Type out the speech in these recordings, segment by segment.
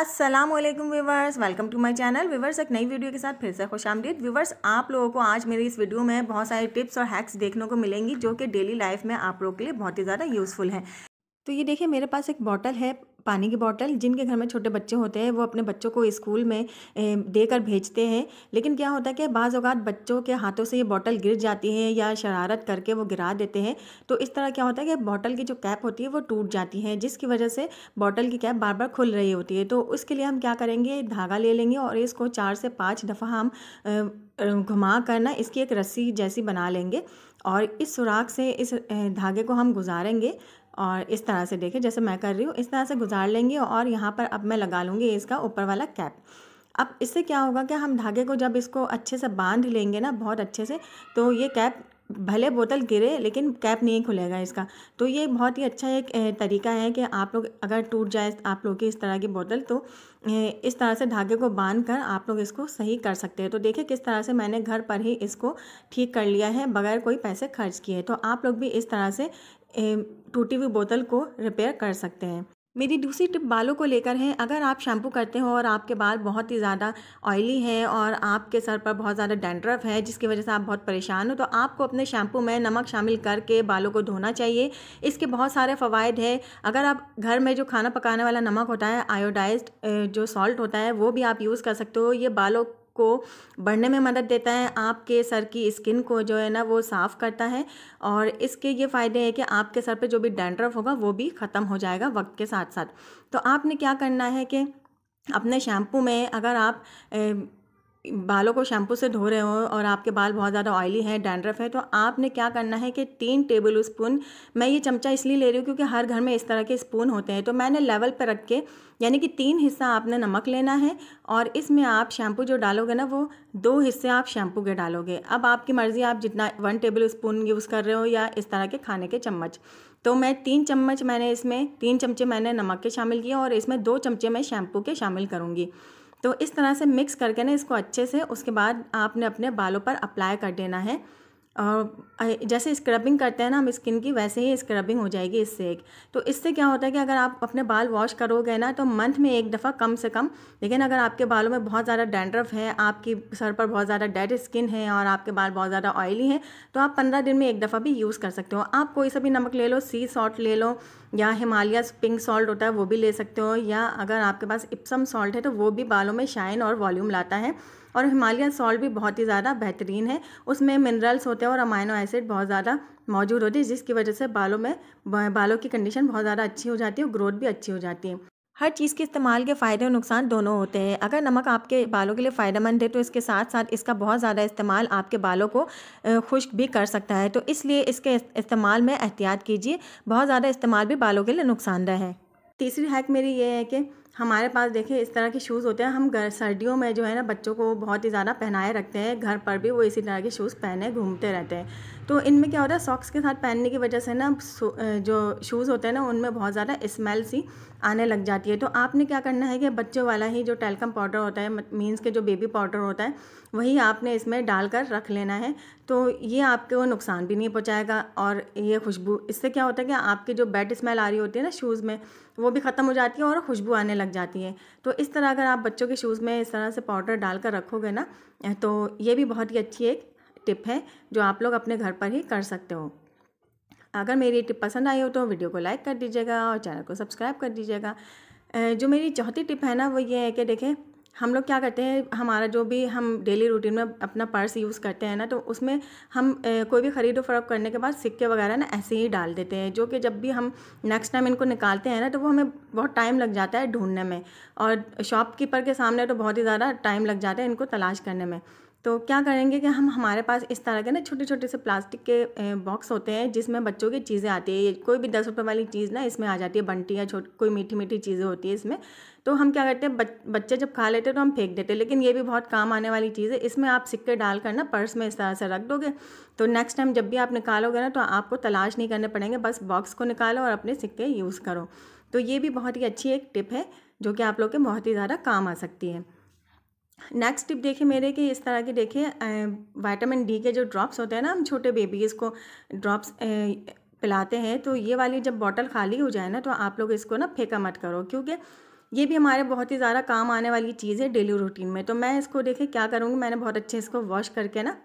Aslam viewers welcome to my channel viewers एक नई video के साथ फिर से खुश आमदीद व्यूवर्स आप लोगों को आज मेरी इस वीडियो में बहुत सारे टिप्स और हैक्स देखने को मिलेंगी जो कि डेली लाइफ में आप लोगों के लिए बहुत ही ज़्यादा यूज़फुल है तो ये देखिए मेरे पास एक बॉटल है पानी की बॉटल जिनके घर में छोटे बच्चे होते हैं वो अपने बच्चों को स्कूल में देकर भेजते हैं लेकिन क्या होता है कि बाज़ अवत बच्चों के हाथों से ये बॉटल गिर जाती है या शरारत करके वो गिरा देते हैं तो इस तरह क्या होता है कि बॉटल की जो कैप होती है वो टूट जाती है जिसकी वजह से बॉटल की कैप बार बार खुल रही होती है तो उसके लिए हम क्या करेंगे धागा ले लेंगे और इसको चार से पाँच दफ़ा हम घुमा कर ना इसकी एक रस्सी जैसी बना लेंगे और इस सुराख से इस धागे को हम गुजारेंगे और इस तरह से देखें जैसे मैं कर रही हूँ इस तरह से गुजार लेंगे और यहाँ पर अब मैं लगा लूँगी इसका ऊपर वाला कैप अब इससे क्या होगा कि हम धागे को जब इसको अच्छे से बांध लेंगे ना बहुत अच्छे से तो ये कैप भले बोतल गिरे लेकिन कैप नहीं खुलेगा इसका तो ये बहुत ही अच्छा एक तरीका है कि आप लोग अगर टूट जाए आप लोग की इस तरह की बोतल तो इस तरह से धागे को बांध कर आप लोग इसको सही कर सकते हैं तो देखिए किस तरह से मैंने घर पर ही इसको ठीक कर लिया है बगैर कोई पैसे खर्च किए तो आप लोग भी इस तरह से टूटी हुई बोतल को रिपेयर कर सकते हैं मेरी दूसरी टिप बालों को लेकर है अगर आप शैम्पू करते हो और आपके बाल बहुत ही ज़्यादा ऑयली हैं और आपके सर पर बहुत ज़्यादा डेंड्रफ है जिसकी वजह से आप बहुत परेशान हो तो आपको अपने शैम्पू में नमक शामिल करके बालों को धोना चाहिए इसके बहुत सारे फ़वाद हैं अगर आप घर में जो खाना पकाने वाला नमक होता है आयोडाइज जो सॉल्ट होता है वो भी आप यूज़ कर सकते हो ये बालों को बढ़ने में मदद देता है आपके सर की स्किन को जो है ना वो साफ़ करता है और इसके ये फ़ायदे हैं कि आपके सर पे जो भी डेंड्रफ होगा वो भी ख़त्म हो जाएगा वक्त के साथ साथ तो आपने क्या करना है कि अपने शैम्पू में अगर आप ए, बालों को शैम्पू से धो रहे हो और आपके बाल बहुत ज़्यादा ऑयली है डैंड्रफ है तो आपने क्या करना है कि तीन टेबल स्पून मैं ये चमचा इसलिए ले रही हूँ क्योंकि हर घर में इस तरह के स्पून होते हैं तो मैंने लेवल पर रख के यानी कि तीन हिस्सा आपने नमक लेना है और इसमें आप शैम्पू जो डालोगे ना वो दो हिस्से आप शैम्पू के डालोगे अब आपकी मर्ज़ी आप जितना वन टेबल स्पून यूज़ कर रहे हो या इस तरह के खाने के चम्मच तो मैं तीन चम्मच मैंने इसमें तीन चमचे मैंने नमक के शामिल किए और इसमें दो चमचे मैं शैम्पू के शामिल करूँगी तो इस तरह से मिक्स करके ना इसको अच्छे से उसके बाद आपने अपने बालों पर अप्लाई कर देना है और जैसे स्क्रबिंग करते हैं ना हम स्किन की वैसे ही स्क्रबिंग हो जाएगी इससे एक तो इससे क्या होता है कि अगर आप अपने बाल वॉश करोगे ना तो मंथ में एक दफ़ा कम से कम लेकिन अगर आपके बालों में बहुत ज़्यादा डेंड्रफ है आपकी सर पर बहुत ज़्यादा डेड स्किन है और आपके बाल बहुत ज़्यादा ऑयली हैं तो आप पंद्रह दिन में एक दफ़ा भी यूज़ कर सकते हो आप कोई सा भी नमक ले लो सी सॉल्ट ले लो या हिमालय पिंक सॉल्ट होता है वो भी ले सकते हो या अगर आपके पास इप्सम सॉल्ट है तो वो भी बालों में शाइन और वॉल्यूम लाता है और हिमालय सॉल्ट भी बहुत ही ज़्यादा बेहतरीन है उसमें मिनरल्स होते हैं और अमाइनो एसिड बहुत ज़्यादा मौजूद होते हैं जिसकी वजह से बालों में बालों की कंडीशन बहुत ज़्यादा अच्छी हो जाती है और ग्रोथ भी अच्छी हो जाती है हर चीज़ के इस्तेमाल के फ़ायदे और नुकसान दोनों होते हैं अगर नमक आपके बालों के लिए फ़ायदेमंद है तो इसके साथ साथ इसका बहुत ज़्यादा इस्तेमाल आपके बालों को खुश्क भी कर सकता है तो इसलिए इसके इस्तेमाल में एहतियात कीजिए बहुत ज़्यादा इस्तेमाल भी बालों के लिए नुकसानदह है तीसरी हैक मेरी ये है कि हमारे पास देखिए इस तरह के शूज़ होते हैं हम घर सर्दियों में जो है ना बच्चों को बहुत ही ज़्यादा पहनाए रखते हैं घर पर भी वो इसी तरह के शूज़ पहने घूमते रहते हैं तो इनमें क्या हो रहा है सॉक्स के साथ पहनने की वजह से ना जो शूज़ होते हैं ना उनमें बहुत ज़्यादा स्मेल सी आने लग जाती है तो आपने क्या करना है कि बच्चों वाला ही जो टेलकम पाउडर होता है मीन्स के जो बेबी पाउडर होता है वही आपने इसमें डालकर रख लेना है तो ये आपको नुकसान भी नहीं पहुँचाएगा और ये खुशबू इससे क्या होता है कि आपकी जो बैड स्मेल आ रही होती है ना शूज़ में वो भी ख़त्म हो जाती है और खुशबू आने लग जाती है तो इस तरह अगर आप बच्चों के शूज़ में इस तरह से पाउडर डाल कर रखोगे ना तो ये भी बहुत ही अच्छी एक टिप है जो आप लोग अपने घर पर ही कर सकते हो अगर मेरी टिप पसंद आई हो तो वीडियो को लाइक कर दीजिएगा और चैनल को सब्सक्राइब कर दीजिएगा जो मेरी चौथी टिप है ना वो ये है कि देखें हम लोग क्या करते हैं हमारा जो भी हम डेली रूटीन में अपना पर्स यूज़ करते हैं ना तो उसमें हम ए, कोई भी ख़रीदो फरोख करने के बाद सिक्के वगैरह ना ऐसे ही डाल देते हैं जो कि जब भी हम नेक्स्ट टाइम इनको निकालते हैं ना तो वो हमें बहुत टाइम लग जाता है ढूंढने में और शॉपकीपर के सामने तो बहुत ही ज़्यादा टाइम लग जाता है इनको तलाश करने में तो क्या करेंगे कि हम हमारे पास इस तरह के ना छोटे छोटे से प्लास्टिक के बॉक्स होते हैं जिसमें बच्चों की चीज़ें आती है कोई भी दस रुपये वाली चीज़ ना इसमें आ जाती है बंटी या छोट कोई मीठी मीठी चीज़ें होती है इसमें तो हम क्या करते हैं बच्चे जब खा लेते हैं तो हम फेंक देते हैं लेकिन ये भी बहुत काम आने वाली चीज़ है इसमें आप सिक्के डाल कर ना पर्स में इस तरह से रख दोगे तो नेक्स्ट टाइम जब भी आप निकालोगे ना तो आपको तलाश नहीं करने पड़ेंगे बस बॉक्स को निकालो और अपने सिक्के यूज़ करो तो ये भी बहुत ही अच्छी एक टिप है जो कि आप लोग के बहुत ही ज़्यादा काम आ सकती है नेक्स्ट टिप देखिए मेरे कि इस तरह के देखिए वाइटामिन डी के जो ड्रॉप्स होते हैं ना हम छोटे बेबीज़ को ड्रॉप्स पिलाते हैं तो ये वाली जब बॉटल खाली हो जाए ना तो आप लोग इसको ना फेंका मत करो क्योंकि ये भी हमारे बहुत ही ज़्यादा काम आने वाली चीज़ है डेली रूटीन में तो मैं इसको देखे क्या करूँगी मैंने बहुत अच्छे इसको वॉश करके ना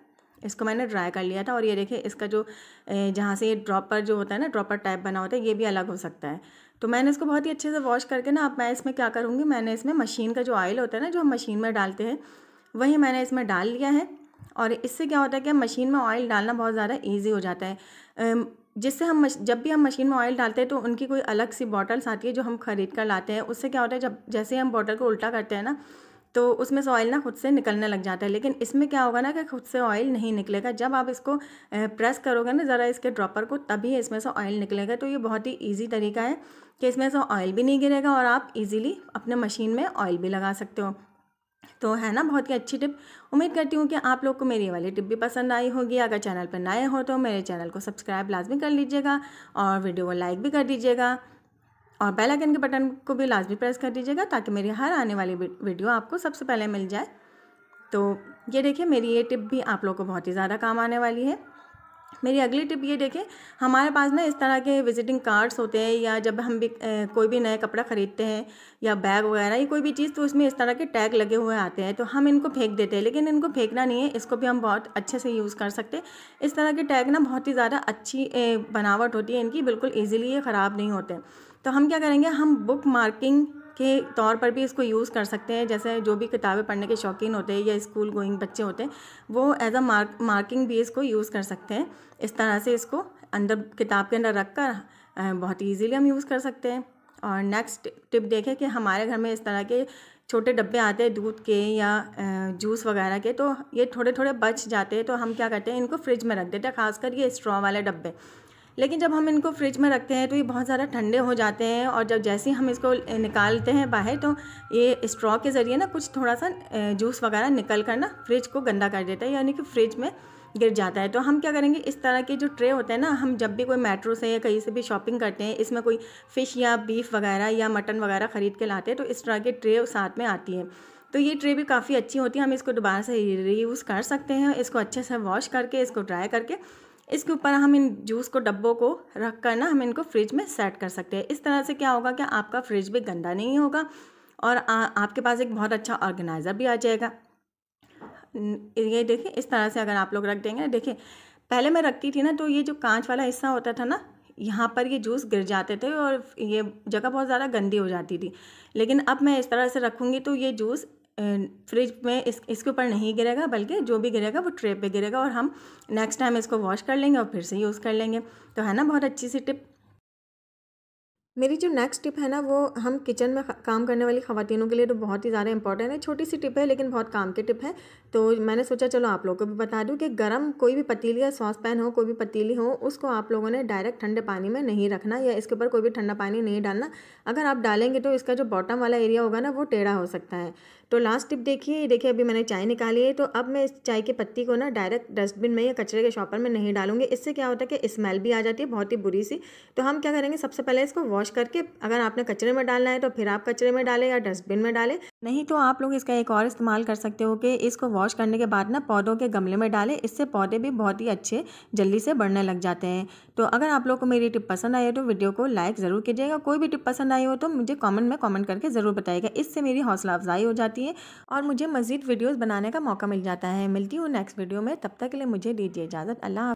इसको मैंने ड्राई कर लिया था और ये देखिए इसका जो जहाँ से ये ड्रॉपर जो होता है ना ड्रॉपर टाइप बना होता है ये भी अलग हो सकता है तो मैंने इसको बहुत ही अच्छे से वॉश करके ना अब मैं इसमें क्या करूँगी मैंने इसमें मशीन का जो ऑयल होता है ना जो हम मशीन में डालते हैं वही मैंने इसमें डाल लिया है और इससे क्या होता है कि मशीन में ऑयल डालना बहुत ज़्यादा ईजी हो जाता है जिससे हम जब भी हम मशीन में ऑयल डालते हैं तो उनकी कोई अलग सी बॉटल्स आती है जो हम खरीद कर लाते हैं उससे क्या होता है जब जैसे हम बॉटल को उल्टा करते हैं ना तो उसमें से ऑयल ना खुद से निकलने लग जाता है लेकिन इसमें क्या होगा ना कि खुद से ऑयल नहीं निकलेगा जब आप इसको प्रेस करोगे ना ज़रा इसके ड्रॉपर को तभी इसमें से ऑयल निकलेगा तो ये बहुत ही ईजी तरीका है कि इसमें से ऑयल भी नहीं गिरेगा और आप इजीली अपने मशीन में ऑयल भी लगा सकते हो तो है ना बहुत ही अच्छी टिप उम्मीद करती हूँ कि आप लोग को मेरी वाली टिप भी पसंद आई होगी अगर चैनल पर नए हो तो मेरे चैनल को सब्सक्राइब लाजमी कर लीजिएगा और वीडियो को लाइक भी कर दीजिएगा और बेल आइकन के बटन को भी लाजमी प्रेस कर दीजिएगा ताकि मेरी हर आने वाली वीडियो आपको सबसे पहले मिल जाए तो ये देखिए मेरी ये टिप भी आप लोगों को बहुत ही ज़्यादा काम आने वाली है मेरी अगली टिप ये देखें हमारे पास ना इस तरह के विजिटिंग कार्ड्स होते हैं या जब हम भी ए, कोई भी नया कपड़ा ख़रीदते हैं या बैग वगैरह या कोई भी चीज़ तो उसमें इस तरह के टैग लगे हुए आते हैं तो हम इनको फेंक देते हैं लेकिन इनको फेंकना नहीं है इसको भी हम बहुत अच्छे से यूज़ कर सकते इस तरह के टैग ना बहुत ही ज़्यादा अच्छी ए, बनावट होती है इनकी बिल्कुल ईजिली ये ख़राब नहीं होते तो हम क्या करेंगे हम बुक मार्किंग के तौर पर भी इसको यूज़ कर सकते हैं जैसे जो भी किताबें पढ़ने के शौकीन होते हैं या स्कूल गोइंग बच्चे होते हैं वो एज अ मार्क मार्किंग भी इसको यूज़ कर सकते हैं इस तरह से इसको अंदर किताब के अंदर रख कर बहुत ईजीली हम यूज़ कर सकते हैं और नेक्स्ट टिप देखें कि हमारे घर में इस तरह के छोटे डब्बे आते हैं दूध के या जूस वगैरह के तो ये थोड़े थोड़े बच जाते हैं तो हम क्या करते हैं इनको फ्रिज में रख देते हैं खासकर ये स्ट्रॉ वाले डब्बे लेकिन जब हम इनको फ्रिज में रखते हैं तो ये बहुत ज़्यादा ठंडे हो जाते हैं और जब जैसे ही हम इसको निकालते हैं बाहर तो ये स्ट्रॉ के ज़रिए ना कुछ थोड़ा सा जूस वगैरह निकल कर ना फ्रिज को गंदा कर देता है यानी कि फ्रिज में गिर जाता है तो हम क्या करेंगे इस तरह के जो ट्रे होते हैं ना हम जब भी कोई मेट्रो से या कहीं से भी शॉपिंग करते हैं इसमें कोई फ़िश या बीफ वगैरह या मटन वगैरह ख़रीद के लाते हैं तो इस तरह के ट्रे साथ में आती है तो ये ट्रे भी काफ़ी अच्छी होती है हम इसको दोबारा से रीयूज़ कर सकते हैं इसको अच्छे से वॉश करके इसको ड्राई करके इसके ऊपर हम इन जूस को डब्बों को रख कर ना हम इनको फ्रिज में सेट कर सकते हैं इस तरह से क्या होगा कि आपका फ्रिज भी गंदा नहीं होगा और आ, आपके पास एक बहुत अच्छा ऑर्गेनाइज़र भी आ जाएगा ये देखिए इस तरह से अगर आप लोग रख देंगे ना देखिए पहले मैं रखती थी ना तो ये जो कांच वाला हिस्सा होता था ना यहाँ पर ये जूस गिर जाते थे और ये जगह बहुत ज़्यादा गंदी हो जाती थी लेकिन अब मैं इस तरह से रखूँगी तो ये जूस फ्रिज में इस इसके ऊपर नहीं गिरेगा बल्कि जो भी गिरेगा वो ट्रे पे गिरेगा और हम नेक्स्ट टाइम इसको वॉश कर लेंगे और फिर से यूज़ कर लेंगे तो है ना बहुत अच्छी सी टिप मेरी जो नेक्स्ट टिप है ना वो हम किचन में काम करने वाली खातिनों के लिए तो बहुत ही ज़्यादा इंपॉर्टेंट है छोटी सी टिप है लेकिन बहुत काम की टिप है तो मैंने सोचा चलो आप लोगों को भी बता दूँ कि गर्म कोई भी पतीली या सॉस पैन हो कोई भी पतीली हो उसको आप लोगों ने डायरेक्ट ठंडे पानी में नहीं रखना या इसके ऊपर कोई भी ठंडा पानी नहीं डालना अगर आप डालेंगे तो इसका जो बॉटम वाला एरिया होगा ना वो टेढ़ा हो सकता है तो लास्ट टिप देखिए देखिए अभी मैंने चाय निकाली है तो अब मैं इस चाय की पत्ती को ना डायरेक्ट डस्टबिन में या कचरे के शॉपर में नहीं डालूंगी इससे क्या होता है कि स्मेल भी आ जाती है बहुत ही बुरी सी तो हम क्या करेंगे सबसे पहले इसको वॉश करके अगर आपने कचरे में डालना है तो फिर आप कचरे में डालें या डस्टबिन में डालें नहीं तो आप लोग इसका एक और इस्तेमाल कर सकते हो कि इसको वॉश करने के बाद ना पौधों के गमले में डालें इससे पौधे भी बहुत ही अच्छे जल्दी से बढ़ने लग जाते हैं तो अगर आप लोग को मेरी टिप पसंद आई है तो वीडियो को लाइक ज़रूर कीजिएगा कोई भी टिप पसंद आई हो तो मुझे कॉमेंट में कॉमेंट करके ज़रूर बताइएगा इससे मेरी हौसला अफजाई हो जाती जाती है और मुझे मज़ीद वीडियोज़ बनाने का मौका मिल जाता है मिलती हूँ नेक्स्ट वीडियो में तब तक के लिए मुझे दीजिए इजाज़त अल्लाह